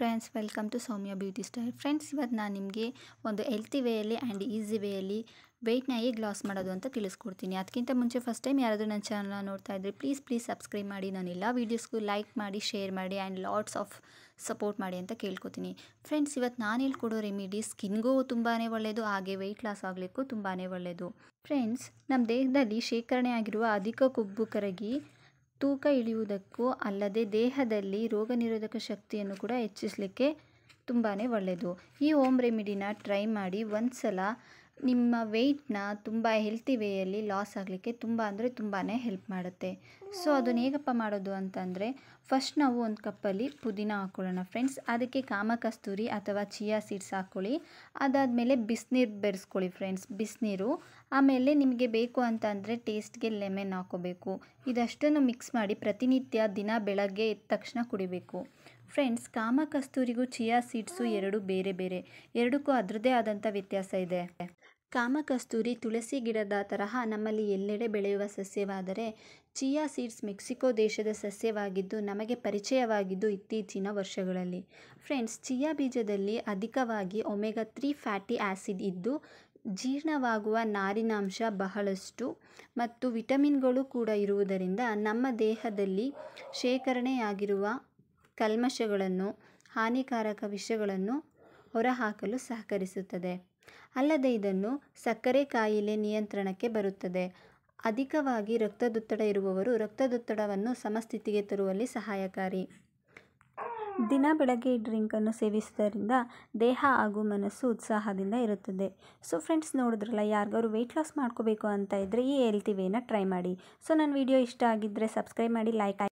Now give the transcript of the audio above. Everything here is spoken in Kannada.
friends welcome to Soumya beauty style friends ಇವತ್ತು ನಾನು ನಿಮಗೆ ಒಂದು ಹೆಲ್ತಿ ವೇಯಲ್ಲಿ ಆ್ಯಂಡ್ ಈಸಿ ವೇಯಲ್ಲಿ ವೆಯ್ಟ್ನ ಹೇಗೆ ಲಾಸ್ ಮಾಡೋದು ಅಂತ ತಿಳಿಸ್ಕೊಡ್ತೀನಿ ಅದಕ್ಕಿಂತ ಮುಂಚೆ ಫಸ್ಟ್ ಟೈಮ್ ಯಾರಾದರೂ ನನ್ನ ಚಾನಲ್ನ ನೋಡ್ತಾ ಇದ್ದರೆ ಪ್ಲೀಸ್ ಪ್ಲೀಸ್ ಸಬ್ಸ್ಕ್ರೈಬ್ ಮಾಡಿ ನಾನು ಎಲ್ಲ ವೀಡಿಯೋಸ್ಗೂ ಲೈಕ್ ಮಾಡಿ ಶೇರ್ ಮಾಡಿ ಆ್ಯಂಡ್ ಲಾಟ್ಸ್ ಆಫ್ ಸಪೋರ್ಟ್ ಮಾಡಿ ಅಂತ ಕೇಳ್ಕೊತೀನಿ ಫ್ರೆಂಡ್ಸ್ ಇವತ್ತು ನಾನು ಹೇಳ್ಕೊಡೋ ರೆಮಿಡಿ ಸ್ಕಿನ್ಗೂ ತುಂಬಾ ಒಳ್ಳೆಯದು ಹಾಗೆ ವೆಯ್ಟ್ ಲಾಸ್ ಆಗಲಿಕ್ಕೂ ತುಂಬಾ ಒಳ್ಳೆಯದು ಫ್ರೆಂಡ್ಸ್ ನಮ್ಮ ದೇಹದಲ್ಲಿ ಶೇಖರಣೆ ಆಗಿರುವ ಅಧಿಕ ಕೊಬ್ಬು ಕರಗಿ ತೂಕ ಇಳಿಯುವುದಕ್ಕೂ ಅಲ್ಲದೆ ದೇಹದಲ್ಲಿ ರೋಗನಿರೋಧಕ ಶಕ್ತಿಯನ್ನು ಕೂಡ ಹೆಚ್ಚಿಸಲಿಕ್ಕೆ ತುಂಬಾ ಒಳ್ಳೆಯದು ಈ ಓಮ್ ರೆಮಿಡಿನ ಟ್ರೈ ಮಾಡಿ ಒಂದು ಸಲ ನಿಮ್ಮ ವೆಯ್ಟ್ನ ತುಂಬ ಹೆಲ್ತಿ ವೇಯಲ್ಲಿ ಲಾಸ್ ಆಗಲಿಕ್ಕೆ ತುಂಬ ಅಂದರೆ ತುಂಬಾ ಹೆಲ್ಪ್ ಮಾಡುತ್ತೆ ಸೊ ಅದನ್ನು ಹೇಗಪ್ಪ ಮಾಡೋದು ಅಂತಂದರೆ ಫಸ್ಟ್ ನಾವು ಒಂದು ಕಪ್ಪಲ್ಲಿ ಪುದೀನ ಹಾಕ್ಕೊಳ್ಳೋಣ ಫ್ರೆಂಡ್ಸ್ ಅದಕ್ಕೆ ಕಾಮಕಸ್ತೂರಿ ಅಥವಾ ಚಿಯಾ ಸೀಡ್ಸ್ ಹಾಕ್ಕೊಳ್ಳಿ ಅದಾದಮೇಲೆ ಬಿಸಿನೀರು ಬೆರೆಸ್ಕೊಳ್ಳಿ ಫ್ರೆಂಡ್ಸ್ ಬಿಸಿನೀರು ಆಮೇಲೆ ನಿಮಗೆ ಬೇಕು ಅಂತ ಅಂದರೆ ಟೇಸ್ಟ್ಗೆ ಲೆಮೆನ್ ಹಾಕೋಬೇಕು ಇದಷ್ಟನ್ನು ಮಿಕ್ಸ್ ಮಾಡಿ ಪ್ರತಿನಿತ್ಯ ದಿನ ಬೆಳಗ್ಗೆ ಎದ್ದ ತಕ್ಷಣ ಕುಡಿಬೇಕು ಫ್ರೆಂಡ್ಸ್ ಕಾಮ ಕಸ್ತೂರಿಗೂ ಚಿಯಾ ಸೀಡ್ಸು ಎರಡು ಬೇರೆ ಬೇರೆ ಎರಡಕ್ಕೂ ಅದರದೇ ಆದಂಥ ವ್ಯತ್ಯಾಸ ಇದೆ ಕಾಮ ಕಸ್ತೂರಿ ತುಳಸಿ ಗಿಡದ ತರಹ ನಮ್ಮಲ್ಲಿ ಎಲ್ಲೆಡೆ ಬೆಳೆಯುವ ಸಸ್ಯವಾದರೆ ಚಿಯಾ ಸೀಡ್ಸ್ ಮೆಕ್ಸಿಕೋ ದೇಶದ ಸಸ್ಯವಾಗಿದ್ದು ನಮಗೆ ಪರಿಚಯವಾಗಿದ್ದು ಇತ್ತೀಚಿನ ವರ್ಷಗಳಲ್ಲಿ ಫ್ರೆಂಡ್ಸ್ ಚಿಯಾ ಬೀಜದಲ್ಲಿ ಅಧಿಕವಾಗಿ ಒಮೆಗಾ ತ್ರೀ ಫ್ಯಾಟಿ ಆ್ಯಸಿಡ್ ಇದ್ದು ಜೀರ್ಣವಾಗುವ ನಾರಿನಾಂಶ ಬಹಳಷ್ಟು ಮತ್ತು ವಿಟಮಿನ್ಗಳು ಕೂಡ ಇರುವುದರಿಂದ ನಮ್ಮ ದೇಹದಲ್ಲಿ ಶೇಖರಣೆಯಾಗಿರುವ ಕಲ್ಮಶಗಳನ್ನು ಹಾನಿಕಾರಕ ವಿಷಗಳನ್ನು ಹೊರಹಾಕಲು ಸಹಕರಿಸುತ್ತದೆ ಅಲ್ಲದೆ ಇದನ್ನು ಸಕ್ಕರೆ ಕಾಯಿಲೆ ನಿಯಂತ್ರಣಕ್ಕೆ ಬರುತ್ತದೆ ಅಧಿಕವಾಗಿ ರಕ್ತದೊತ್ತಡ ಇರುವವರು ರಕ್ತದೊತ್ತಡವನ್ನು ಸಮಸ್ಥಿತಿಗೆ ತರುವಲ್ಲಿ ಸಹಾಯಕಾರಿ ದಿನ ಬೆಳಗ್ಗೆ ಡ್ರಿಂಕನ್ನು ಸೇವಿಸುವುದರಿಂದ ದೇಹ ಹಾಗೂ ಮನಸ್ಸು ಉತ್ಸಾಹದಿಂದ ಇರುತ್ತದೆ ಸೊ ಫ್ರೆಂಡ್ಸ್ ನೋಡಿದ್ರಲ್ಲ ಯಾರಿಗಾದ್ರು ವೆಯ್ಟ್ ಲಾಸ್ ಮಾಡ್ಕೋಬೇಕು ಅಂತ ಇದ್ದರೆ ಈ ಹೆಲ್ತಿವೇನ ಟ್ರೈ ಮಾಡಿ ಸೊ ನನ್ನ ವಿಡಿಯೋ ಇಷ್ಟ ಆಗಿದ್ದರೆ ಸಬ್ಸ್ಕ್ರೈಬ್ ಮಾಡಿ ಲೈಕ್